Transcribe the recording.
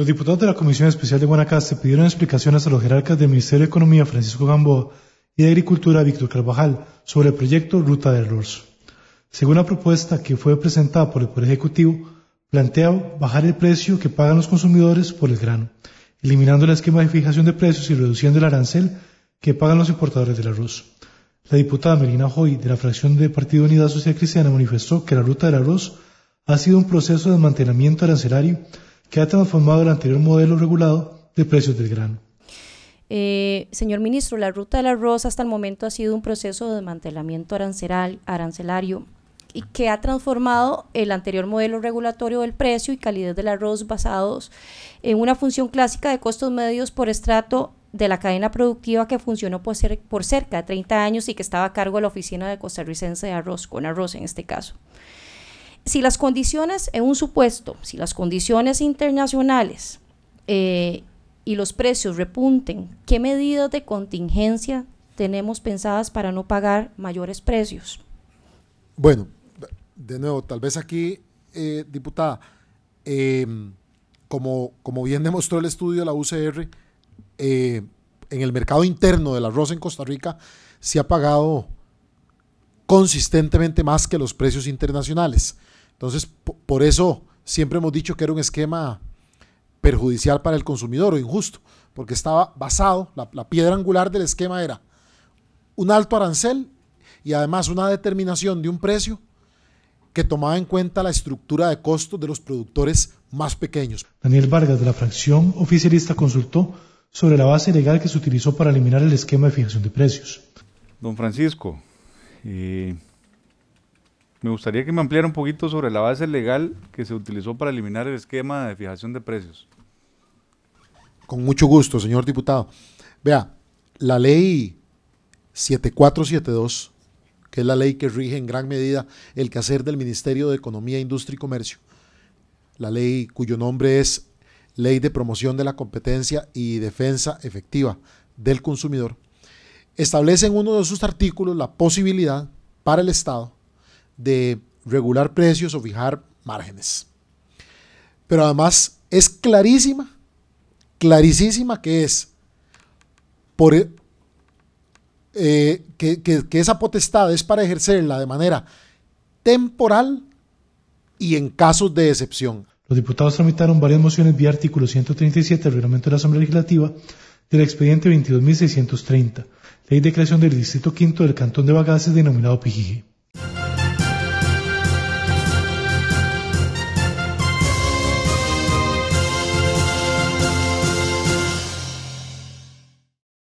Los diputados de la Comisión Especial de Guanacaste pidieron explicaciones a los jerarcas del Ministerio de Economía, Francisco Gamboa, y de Agricultura, Víctor Carvajal, sobre el proyecto Ruta del Arroz. Según la propuesta que fue presentada por el Poder Ejecutivo, plantea bajar el precio que pagan los consumidores por el grano, eliminando el esquema de fijación de precios y reduciendo el arancel que pagan los importadores del arroz. La diputada Melina Hoy, de la fracción de Partido Unidad Social Cristiana, manifestó que la ruta del arroz ha sido un proceso de mantenimiento arancelario que ha transformado el anterior modelo regulado de precios del grano. Eh, señor ministro, la ruta del arroz hasta el momento ha sido un proceso de desmantelamiento arancelario y que ha transformado el anterior modelo regulatorio del precio y calidad del arroz basados en una función clásica de costos medios por estrato de la cadena productiva que funcionó por, cerca de 30 años y que estaba a cargo de la Oficina de Costarricense de Arroz, con arroz en este caso. Si las condiciones, en un supuesto, si las condiciones internacionales eh, y los precios repunten, ¿qué medidas de contingencia tenemos pensadas para no pagar mayores precios? Bueno, de nuevo, tal vez aquí, eh, diputada, em, como, bien demostró el estudio de la UCR, eh, en el mercado interno del arroz en Costa Rica se ha pagado consistentemente más que los precios internacionales. Entonces, por eso siempre hemos dicho que era un esquema perjudicial para el consumidor o injusto, porque estaba basado, la, piedra angular del esquema era un alto arancel y además una determinación de un precio que tomaba en cuenta la estructura de costos de los productores más pequeños. Daniel Vargas de la fracción oficialista consultó sobre la base legal que se utilizó para eliminar el esquema de fijación de precios. Don Francisco, eh, me gustaría que me ampliara un poquito sobre la base legal que se utilizó para eliminar el esquema de fijación de precios. Con mucho gusto, señor diputado. Vea, la ley 7472, que es la ley que rige en gran medida el quehacer del Ministerio de Economía, Industria y Comercio, la ley cuyo nombre es Ley de Promoción de la Competencia y Defensa Efectiva del Consumidor, establece en uno de sus artículos la posibilidad para el Estado de regular precios o fijar márgenes. Pero además es clarísima, clarísima que es por, eh, que, esa potestad es para ejercerla de manera temporal y en casos de excepción. Los diputados tramitaron varias mociones vía artículo 137 del reglamento de la Asamblea Legislativa del expediente 22.630, ley de creación del Distrito Quinto del Cantón de Bagaces denominado Pijiji.